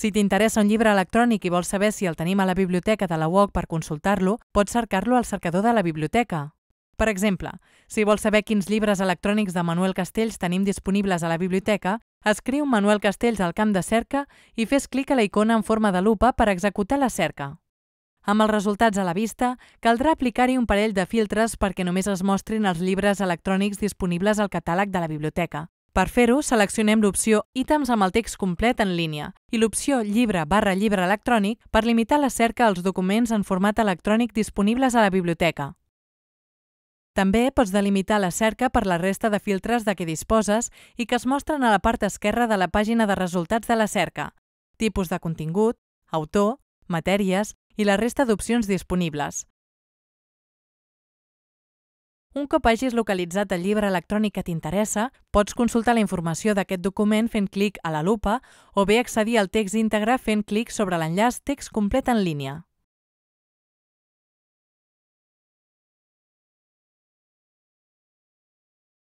Si t'interessa un llibre electrònic i vols saber si el tenim a la biblioteca de la UOC per consultar-lo, pots cercar-lo al cercador de la biblioteca. Per exemple, si vols saber quins llibres electrònics de Manuel Castells tenim disponibles a la biblioteca, escriu Manuel Castells al camp de cerca i fes clic a la icona en forma de lupa per executar la cerca. Amb els resultats a la vista, caldrà aplicar-hi un parell de filtres perquè només es mostrin els llibres electrònics disponibles al catàleg de la biblioteca, per fer-ho, seleccionem l'opció Ítems amb el text complet en línia i l'opció Llibre barra llibre electrònic per limitar la cerca als documents en format electrònic disponibles a la biblioteca. També pots delimitar la cerca per la resta de filtres de què disposes i que es mostren a la part esquerra de la pàgina de resultats de la cerca, tipus de contingut, autor, matèries i la resta d'opcions disponibles. Un cop hagis localitzat el llibre electrònic que t'interessa, pots consultar la informació d'aquest document fent clic a la lupa o bé accedir al text íntegre fent clic sobre l'enllaç Text complet en línia.